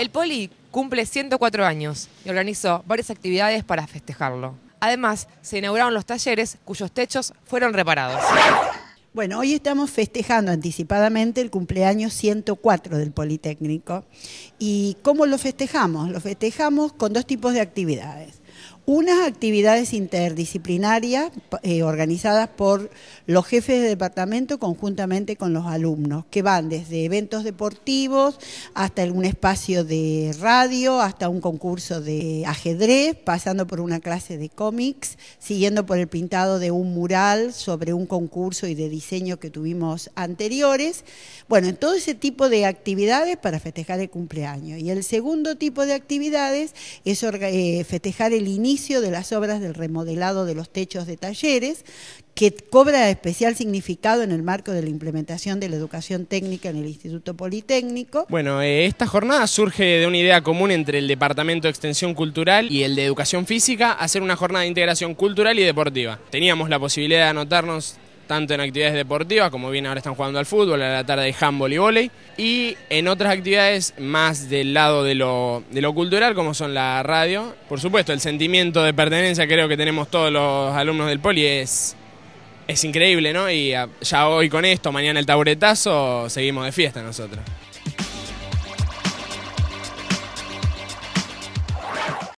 El Poli cumple 104 años y organizó varias actividades para festejarlo. Además, se inauguraron los talleres cuyos techos fueron reparados. Bueno, hoy estamos festejando anticipadamente el cumpleaños 104 del Politécnico. ¿Y cómo lo festejamos? Lo festejamos con dos tipos de actividades unas actividades interdisciplinarias eh, organizadas por los jefes de departamento conjuntamente con los alumnos, que van desde eventos deportivos hasta algún espacio de radio, hasta un concurso de ajedrez, pasando por una clase de cómics, siguiendo por el pintado de un mural sobre un concurso y de diseño que tuvimos anteriores. Bueno, en todo ese tipo de actividades para festejar el cumpleaños. Y el segundo tipo de actividades es eh, festejar el inicio de las obras del remodelado de los techos de talleres, que cobra especial significado en el marco de la implementación de la educación técnica en el Instituto Politécnico. Bueno, eh, esta jornada surge de una idea común entre el Departamento de Extensión Cultural y el de Educación Física, hacer una jornada de integración cultural y deportiva. Teníamos la posibilidad de anotarnos tanto en actividades deportivas, como bien ahora están jugando al fútbol, a la tarde de handball y volei, y en otras actividades más del lado de lo, cultural, como son la radio. Por supuesto, el sentimiento de pertenencia creo que tenemos todos los alumnos del poli es es increíble, ¿no? Y ah, ya hoy con esto, mañana el taburetazo, seguimos de fiesta nosotros.